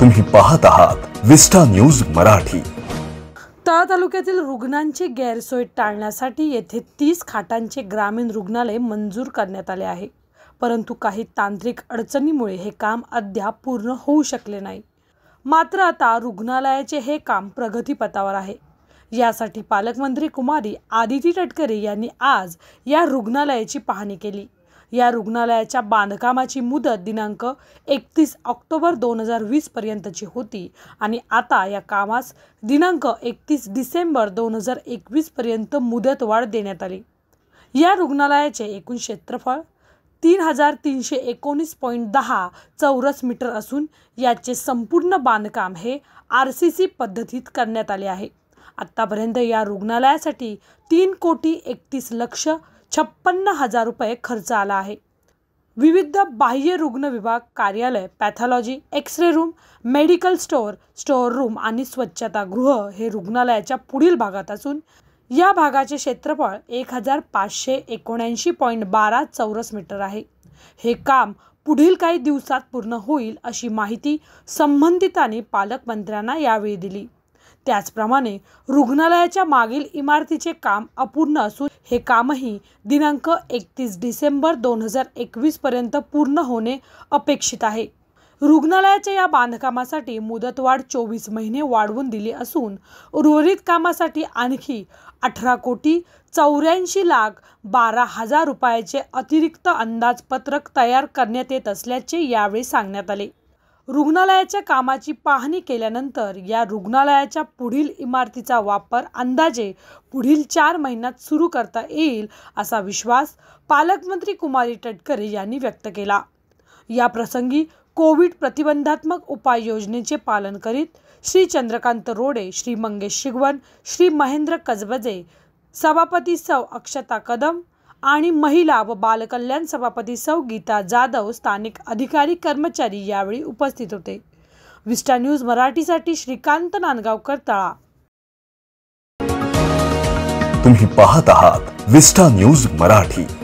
तुम्ही पाहत आहात विस्टा न्यूज मराठी तळा तालुक्यातील रुग्णांची गैरसोय टाळण्यासाठी येथे तीस खाटांचे ग्रामीण रुग्णालय मंजूर करण्यात आले आहे परंतु काही तांत्रिक अडचणीमुळे हे काम अद्याप पूर्ण होऊ शकले नाही मात्र आता रुग्णालयाचे हे काम प्रगतीपथावर आहे यासाठी पालकमंत्री कुमारी आदिती तटकरे यांनी आज या रुग्णालयाची पाहणी केली या रुग्णालयाच्या बांधकामाची मुदत दिनांक एकतीस ऑक्टोबर दोन हजार वीसपर्यंतची होती आणि आता या कामास दिनांक एकतीस डिसेंबर दोन हजार एकवीसपर्यंत मुदतवाढ देण्यात आली या रुग्णालयाचे एकूण क्षेत्रफळ तीन हजार तीनशे एकोणीस पॉईंट दहा चौरस मीटर असून याचे संपूर्ण बांधकाम हे आर सी सी पद्धतीत करण्यात आले आहे आत्तापर्यंत या रुग्णालयासाठी तीन कोटी एकतीस लक्ष छप्पन्न हजार रुपये खर्च आला आहे विविध बाह्य रुग्ण विभाग कार्यालय pathology X ray room medical store store room आणि स्वच्छतागृह हे रुग्णालयाच्या पुढील भागात असून या भागाचे क्षेत्रफळ एक हजार पाचशे एकोणऐंशी पॉईंट बारा चौरस मीटर आहे हे काम पुढील काही दिवसात पूर्ण होईल अशी माहिती संबंधितांनी पालकमंत्र्यांना यावेळी दिली त्याचप्रमाणे रुग्णालयाच्या मागील इमारतीचे काम अपूर्ण असून हे कामही दिनांक एकतीस डिसेंबर दोन हजार एकवीसपर्यंत पूर्ण होणे अपेक्षित आहे रुग्णालयाच्या या बांधकामासाठी मुदतवाढ चोवीस महिने वाढवून दिली असून उर्वरित कामासाठी आणखी अठरा कोटी चौऱ्याऐंशी लाख बारा हजार रुपयाचे अतिरिक्त अंदाजपत्रक तयार करण्यात येत असल्याचे यावेळी सांगण्यात आले रुग्णालयाच्या कामाची पाहणी केल्यानंतर या रुग्णालयाच्या पुढील इमारतीचा वापर अंदाजे पुढील चार महिन्यात सुरू करता येईल असा विश्वास पालकमंत्री कुमारी तटकरे यांनी व्यक्त केला या प्रसंगी कोविड प्रतिबंधात्मक उपाययोजनेचे पालन करीत श्री चंद्रकांत रोडे श्री मंगेश शिगवण श्री महेंद्र कजबजे सभापती सौ अक्षता कदम आणि महिला व बालकल्याण सभापती सौ गीता जाधव स्थानिक अधिकारी कर्मचारी यावेळी उपस्थित होते विस्टा न्यूज मराठीसाठी श्रीकांत नांदगावकर तळा तुम्ही पाहत आहात विस्टा न्यूज मराठी